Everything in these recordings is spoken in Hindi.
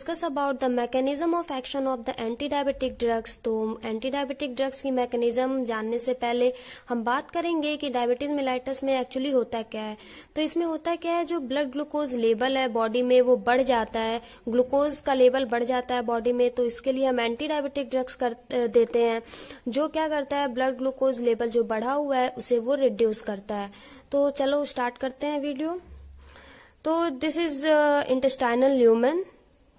Discuss about the mechanism of action of the anti diabetic drugs तो एंटी डायबिटिक ड्रग्स की मैकेनिज्म जानने से पहले हम बात करेंगे कि डायबिटीज मिलाइटस में एक्चुअली होता क्या है तो इसमें होता क्या है जो ब्लड ग्लूकोज लेवल है बॉडी में वो बढ़ जाता है ग्लूकोज का लेवल बढ़ जाता है बॉडी में तो इसके लिए हम एंटी डायबिटिक ड्रग्स कर देते हैं जो क्या करता है ब्लड ग्लूकोज लेवल जो बढ़ा हुआ है उसे वो रिड्यूस करता है तो चलो स्टार्ट करते हैं वीडियो तो दिस इज इंटेस्टाइनल ल्यूमन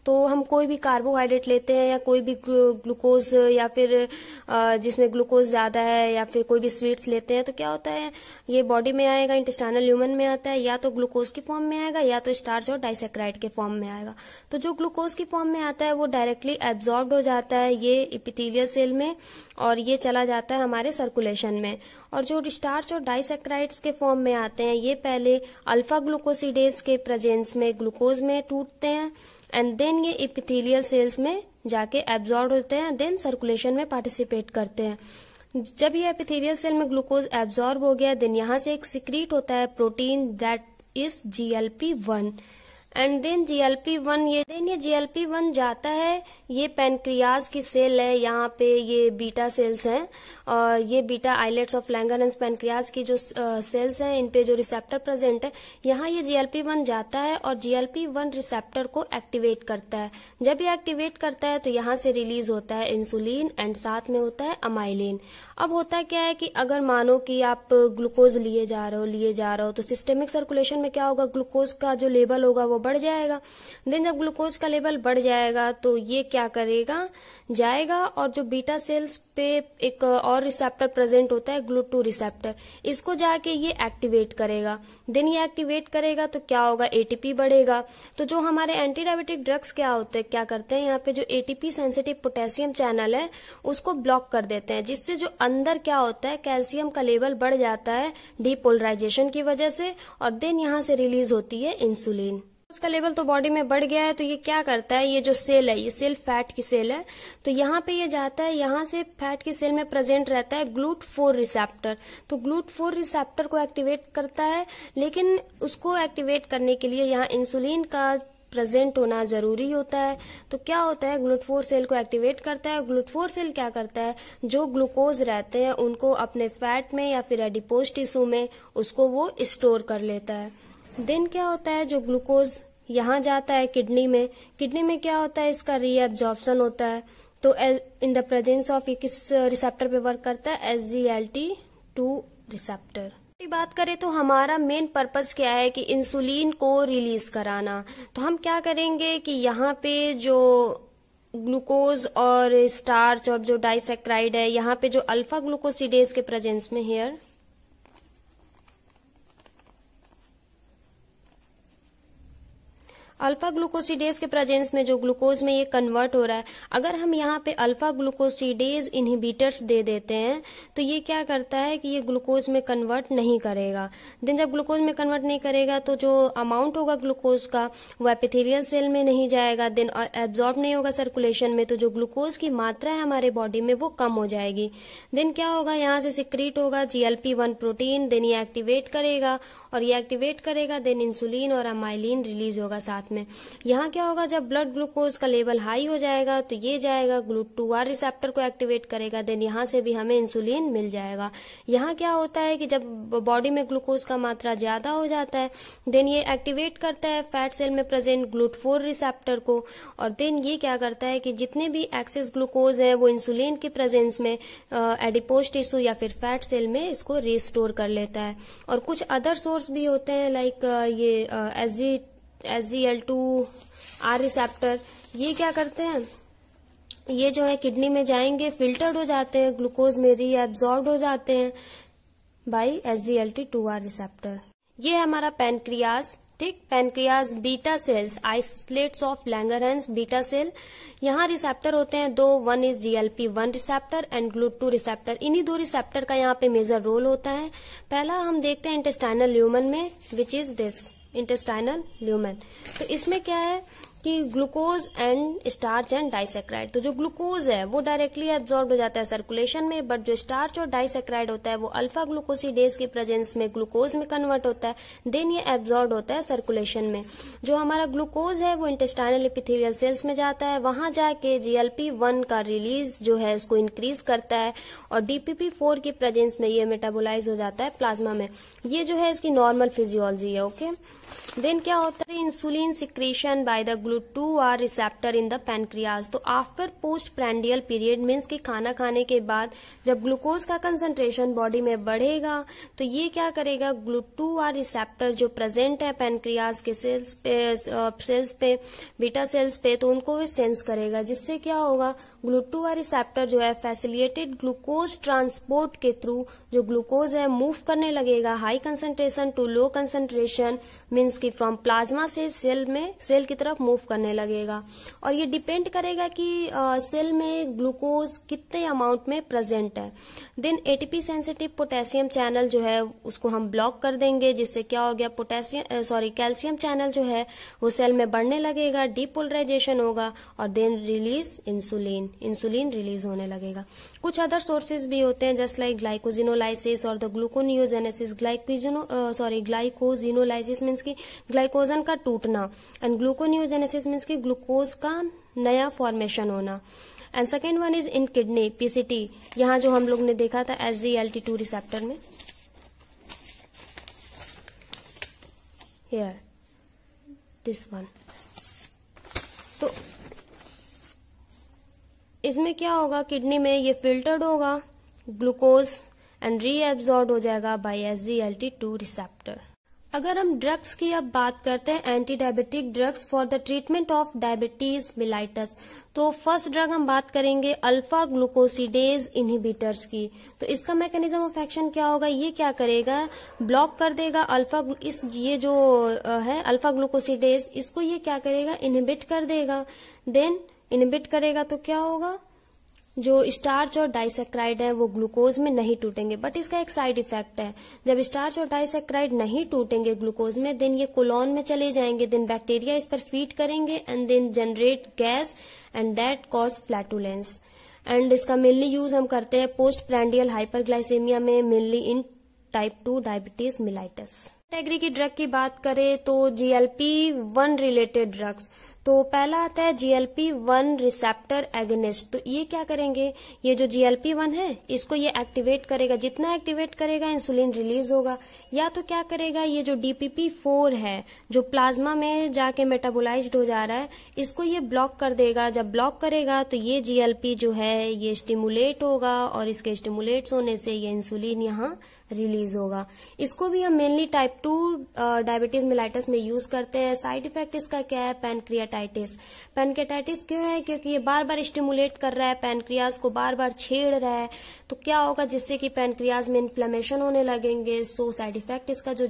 तो हम कोई भी कार्बोहाइड्रेट लेते हैं या कोई भी ग्लूकोज या फिर जिसमें ग्लूकोज ज़्यादा है या फिर कोई भी स्वीट्स लेते हैं तो क्या होता है ये बॉडी में आएगा इंटेस्टाइनल ह्यूमन में आता है या तो ग्लूकोज की फॉर्म में आएगा या तो स्टार्च और डाइसेक्राइड के फॉर्म में आएगा तो जो ग्लूकोज की फॉर्म में आता है वो डायरेक्टली एब्जॉर्ब हो जाता है ये इपिथीलिया सेल में और ये चला जाता है हमारे सर्कुलेशन में और जो स्टार्च और डाइसेक्राइड्स के फॉर्म में आते हैं ये पहले अल्फा ग्लूकोसिडेज के प्रेजेंस में ग्लूकोज में टूटते हैं एंड देन ये इपिथेलियल सेल्स में जाके एब्जॉर्ब होते हैं देन सर्कुलेशन में पार्टिसिपेट करते हैं जब ये एपिथेलियल सेल में ग्लूकोज एब्जॉर्ब हो गया देन यहाँ से एक सिक्रीट होता है protein that is G L P one and then GLP one ये देन ये जीएलपी वन जाता है ये पेनक्रियाज की सेल है यहाँ पे ये बीटा सेल्स हैं और ये beta islets of and pancreas की जो सेल्स हैं इन पे जो रिसेप्टर प्रेजेंट है यहाँ ये जीएलपी वन जाता है और जीएलपी वन रिसेप्टर को एक्टिवेट करता है जब ये एक्टिवेट करता है तो यहाँ से रिलीज होता है इंसुलिन एंड साथ में होता है अमाइलिन अब होता क्या है कि अगर मानो कि आप ग्लूकोज लिए जा रहे हो लिए जा रहे हो तो सिस्टेमिक सर्कुलेशन में क्या होगा ग्लूकोज का जो लेवल होगा वो बढ़ जाएगा देन जब ग्लूकोज का लेवल बढ़ जाएगा तो ये क्या करेगा जाएगा और जो बीटा सेल्स पे एक और रिसेप्टर प्रेजेंट होता है ग्लू टू रिसेप्टर इसको जाके ये एक्टिवेट करेगा देन ये एक्टिवेट करेगा तो क्या होगा एटीपी बढ़ेगा तो जो हमारे एंटी डायबिटिक ड्रग्स क्या होते हैं क्या करते हैं यहाँ पे जो एटीपी सेंसिटिव पोटेशियम चैनल है उसको ब्लॉक कर देते हैं जिससे जो अंदर क्या होता है कैल्सियम का लेवल बढ़ जाता है डीपोलराइजेशन की वजह से और देन यहाँ से रिलीज होती है इंसुलिन उसका लेवल तो बॉडी में बढ़ गया है तो ये क्या करता है ये जो सेल है ये सेल फैट की सेल है तो यहाँ पे ये जाता है यहाँ से फैट की सेल में प्रेजेंट रहता है ग्लूट फोर रिसेप्टर तो ग्लूट फोर रिसेप्टर को एक्टिवेट करता है लेकिन उसको एक्टिवेट करने के लिए यहाँ इंसुलिन का प्रेजेंट होना जरूरी होता है तो क्या होता है ग्लूटफोर सेल को एक्टिवेट करता है ग्लूटफोर सेल क्या करता है जो ग्लूकोज रहते हैं उनको अपने फैट में या फिर एडिपोज टिश्यू में उसको वो स्टोर कर लेता है देन क्या होता है जो ग्लूकोज यहाँ जाता है किडनी में किडनी में क्या होता है इसका रीएब्जॉर्बन होता है तो इन द प्रेजेंस ऑफ ये किस रिसेप्टर पे वर्क करता है S G L T two receptor बात करें तो हमारा मेन पर्पज क्या है कि इंसुलिन को रिलीज कराना तो हम क्या करेंगे कि यहाँ पे जो ग्लूकोज और स्टार्च और जो डाइसेक्राइड है यहाँ पे जो अल्फा ग्लूकोसिडेज के प्रेजेंस में हेयर अल्फा ग्लूकोसिडेज के प्रेजेंस में जो ग्लूकोज में ये कन्वर्ट हो रहा है अगर हम यहाँ पे अल्फा ग्लूकोसिडेज इनहिबिटर्स दे देते हैं तो ये क्या करता है कि ये ग्लूकोज में कन्वर्ट नहीं करेगा देन जब ग्लूकोज में कन्वर्ट नहीं करेगा तो जो अमाउंट होगा ग्लूकोज का वो एपिथेलियल सेल में नहीं जाएगा देन एब्जॉर्ब नहीं होगा सर्कुलेशन में तो जो ग्लूकोज की मात्रा है हमारे बॉडी में वो कम हो जाएगी देन क्या होगा यहाँ से सिक्रीट होगा जीएलपी वन प्रोटीन देन ये एक्टिवेट करेगा और ये एक्टिवेट करेगा देन इंसुलिन और अमाइलिन रिलीज होगा साथ में यहाँ क्या होगा जब ब्लड ग्लूकोज का लेवल हाई हो जाएगा तो ये जाएगा ग्लूट टू आर रिसेप्टर को एक्टिवेट करेगा देन यहाँ से भी हमें इंसुलिन मिल जाएगा यहाँ क्या होता है कि जब बॉडी में ग्लूकोज का मात्रा ज्यादा हो जाता है देन ये एक्टिवेट करता है फैट सेल में प्रेजेंट ग्लूट फोर रिसेप्टर को और देन ये क्या करता है कि जितने भी एक्सेस ग्लूकोज है वो इंसुलिन के प्रेजेंस में एडिपोज टिश्यू या फिर फैट सेल में इसको रिस्टोर कर लेता है और कुछ अदर सोर्स भी होते हैं लाइक ये एजिट S G L two R receptor ये क्या करते हैं ये जो है किडनी में जाएंगे फिल्टर्ड हो जाते हैं ग्लूकोज में री एब्जॉर्ब हो जाते हैं by S G L T two R receptor ये है हमारा पेनक्रियाज ठीक pancreas beta cells islets of Langer beta cell यहाँ रिसेप्टर होते हैं दो one is GLP one receptor and GLUT two receptor इन्हीं दो रिसेप्टर का यहाँ पे मेजर रोल होता है पहला हम देखते हैं इंटेस्टाइनल ल्यूमन में which is this intestinal lumen तो इसमें क्या है कि glucose and starch and disaccharide तो जो ग्लूकोज है वो डायरेक्टली एब्जॉर्ब हो जाता है सर्कुलेशन में बट जो स्टार्च और डाइसेक्राइड होता है वो अल्फा ग्लूकोसी डेज के प्रेजेंस में ग्लूकोज में कन्वर्ट होता है देन ये एब्जॉर्ब होता है सर्कुलेशन में जो हमारा ग्लूकोज है वो इंटेस्टाइनल एपिथेलियल सेल्स में जाता है वहां जाके जीएलपी वन का रिलीज जो है उसको इंक्रीज करता है और डीपीपी फोर के प्रेजेंस में ये मेटाबोलाइज हो जाता है प्लाज्मा में ये जो है इसकी नॉर्मल फिजियोलॉजी है ओके देन क्या होता है insulin secretion by the two R receptor in the pancreas तो after post prandial period means कि खाना खाने के बाद जब ग्लूकोज का कंसंट्रेशन बॉडी में बढ़ेगा तो ये क्या करेगा टू आर रिसेप्टर जो प्रेजेंट है पेनक्रियाज के सेल्स पे सेल्स पे बीटा सेल्स पे तो उनको भी सेंस करेगा जिससे क्या होगा वाली रिसेप्टर जो है फैसिलिटेड ग्लूकोज ट्रांसपोर्ट के थ्रू जो ग्लूकोज है मूव करने लगेगा high concentration to low concentration means की फ्रॉम प्लाज्मा से सेल में सेल की तरफ मूव करने लगेगा और ये डिपेंड करेगा कि सेल सेल में ग्लूकोज कितने अमाउंट में प्रेजेंट है then ATP sensitive potassium channel जो है उसको हम ब्लॉक कर देंगे जिससे क्या हो गया पोटेशियम सॉरी कैल्शियम चैनल जो है वो सेल में बढ़ने लगेगा डिपोलराइजेशन होगा और then release insulin insulin release होने लगेगा कुछ अदर सोर्सेज भी होते हैं जस्ट लाइक ग्लाइकोजिनोलाइसिस और the gluconeogenesis glycogeno sorry glycogenolysis means की ग्लाइकोजन का टूटना एंड ग्लूकोनियोजेनेसिस मीन्स की ग्लूकोज का नया फॉर्मेशन होना and second one is in kidney PCT यहाँ जो हम लोग ने देखा था S G L T two receptor में Here, this one. तो इसमें क्या होगा किडनी में ये फिल्टर्ड होगा ग्लूकोज एंड रीएब्जॉर्ब हो जाएगा by S G L T two receptor अगर हम ड्रग्स की अब बात करते हैं anti diabetic drugs for the treatment of diabetes mellitus तो फर्स्ट ड्रग हम बात करेंगे अल्फा ग्लूकोसिडेज इनहिबिटर्स की तो इसका मैकेनिज्म ऑफ एक्शन क्या होगा ये क्या करेगा ब्लॉक कर देगा अल्फा इस ये जो है अल्फा ग्लूकोसिडेज इसको ये क्या करेगा इनहिबिट कर देगा देन इनबिट करेगा तो क्या होगा जो स्टार्च और डाइसेक्राइड है वो ग्लूकोज में नहीं टूटेंगे बट इसका एक साइड इफेक्ट है जब स्टार्च और डाइसेक्राइड नहीं टूटेंगे ग्लूकोज में देन ये कोलोन में चले जाएंगे देन बैक्टीरिया इस पर फीड करेंगे and then generate gas and that cause flatulence and इसका मेनली यूज हम करते हैं पोस्ट प्रैंडियल हाइपरग्लाइसेमिया में mainly in type two diabetes mellitus category की ड्रग की बात करें तो जीएलपी वन रिलेटेड ड्रग्स तो पहला आता है जीएलपी वन रिसेप्टर एगेनिस्ट तो ये क्या करेंगे ये जो जीएलपी वन है इसको ये एक्टिवेट करेगा जितना एक्टिवेट करेगा इंसुलिन रिलीज होगा या तो क्या करेगा ये जो डीपीपी फोर है जो प्लाज्मा में जाके मेटाबोलाइज हो जा रहा है इसको ये ब्लॉक कर देगा जब ब्लॉक करेगा तो ये जीएलपी जो है ये स्टिमुलेट होगा और इसके स्टिमुलेट होने से ये इंसुलिन यहाँ रिलीज होगा इसको भी हम mainly type two diabetes mellitus में यूज करते हैं साइड इफेक्ट इसका क्या है पेनक्रियाटाइटिस पेनक्रियाटाइटिस क्यों है क्योंकि ये बार बार स्टिमुलेट कर रहा है पेनक्रियाज को बार बार छेड़ रहा है तो क्या होगा जिससे कि पेनक्रियाज में इन्फ्लेमेशन होने लगेंगे सो साइड इफेक्ट इसका जो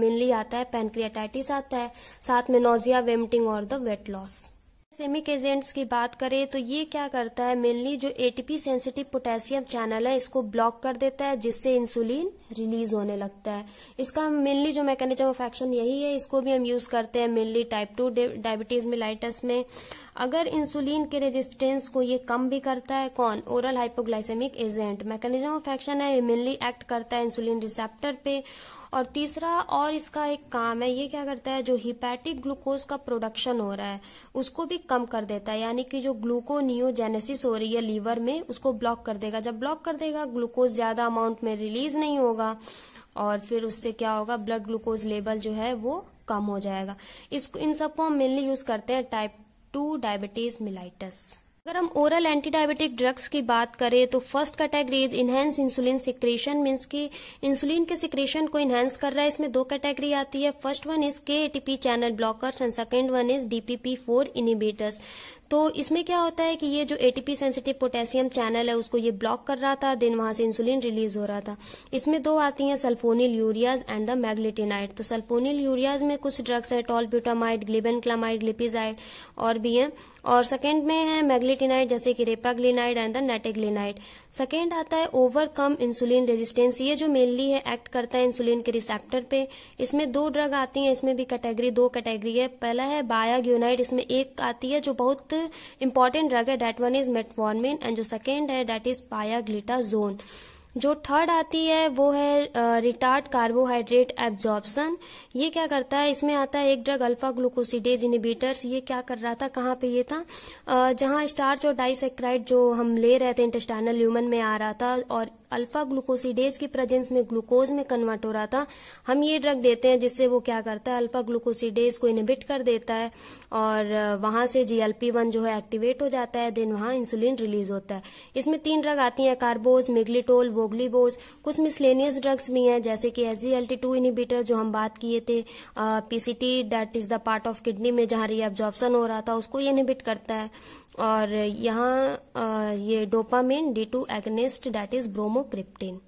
मेनली uh, आता है पेनक्रियाटाइटिस आता है साथ में नोजिया वेमटिंग और द वेट लॉस सेमिक एजेंट्स की बात करें तो ये क्या करता है मेनली जो एटीपी सेंसिटिव पोटेशियम चैनल है इसको ब्लॉक कर देता है जिससे इंसुलिन रिलीज होने लगता है इसका मेनली जो मैकेनिज्म ऑफ एक्शन यही है इसको भी हम यूज करते हैं मेनली टाइप टू डायबिटीज में लाइटस में अगर इंसुलिन के रेजिस्टेंस को ये कम भी करता है कौन oral hypoglycemic agent mechanism of action है मेनली एक्ट करता है इंसुलिन रिसेप्टर पे और तीसरा और इसका एक काम है ये क्या करता है जो हिपैटिक ग्लूकोज का प्रोडक्शन हो रहा है उसको भी कम कर देता है यानी कि जो ग्लूकोनियोजेनेसिस हो रही है लीवर में उसको ब्लॉक कर देगा जब ब्लॉक कर देगा ग्लूकोज ज्यादा अमाउंट में रिलीज नहीं होगा और फिर उससे क्या होगा ब्लड ग्लूकोज लेवल जो है वो कम हो जाएगा इस इन सबको हम मेनली यूज करते हैं टाइप टू डायबिटीज मिलाइटस अगर हम ओरल एंटी डायबिटिक ड्रग्स की बात करें तो first category is enhance insulin secretion means कि इंसुलिन के सिक्रेशन को इन्हेंस कर रहा है इसमें दो कैटेगरी आती है first one is K channel blockers and second one is DPP four inhibitors तो इसमें क्या होता है कि ये जो एटीपी सेंसिटिव पोटेशियम चैनल है उसको ये ब्लॉक कर रहा था देन वहां से इंसुलिन रिलीज हो रहा था इसमें दो आती हैं sulfonylureas and the meglitinide तो सल्फोनिल यूरियाज में कुछ ड्रग्स है टॉलब्यूटामाइड क्लामाइड ग्लिपिजाइड और भी हैं और सेकेंड में है मैग्लेटिनाइड जैसे कि repaglinide and the nateglinide second आता है ओवरकम इंसुलिन रेजिस्टेंस ये जो मेनली है एक्ट करता है इंसुलिन के रिसेप्टर पे इसमें दो ड्रग आती हैं इसमें भी कैटेगरी दो कैटेगरी है पहला है बायाग्योनाइड इसमें एक आती है जो बहुत इंपॉर्टेंट ड्रग है that one is metformin and जो सेकेंड है डेट इज पायाग्लिटाजोन जो थर्ड आती है वो है रिटार्ड कार्बोहाइड्रेट एब्जॉर्बसन ये क्या करता है इसमें आता है एक ड्रग अल्फा ग्लूकोसिडेज इनिबीटर्स ये क्या कर रहा था कहाँ पे ये था जहाँ स्टार्च और डाइसेक्राइड जो हम ले रहे थे इंटेस्टाइनल ह्यूमन में आ रहा था और अल्फा ग्लूकोसिडेज की प्रेजेंस में ग्लूकोज में कन्वर्ट हो रहा था हम ये ड्रग देते हैं जिससे वो क्या करता है अल्फा ग्लूकोसिडेज को इनिबिट कर देता है और वहां से जीएलपी वन जो है एक्टिवेट हो जाता है देन वहां इंसुलिन रिलीज होता है इसमें तीन ड्रग आती है कार्बोज मेग्लिटोल वोग्लीबोज कुछ मिसलेनियस ड्रग्स भी हैं जैसे कि एस जी इनिबिटर जो हम बात किए थे PCT that is the part of kidney में जहां रीएब्जॉर्प्शन हो रहा था उसको ये इनहिबिट करता है और यहाँ ये dopamine D two agonist that is bromocriptine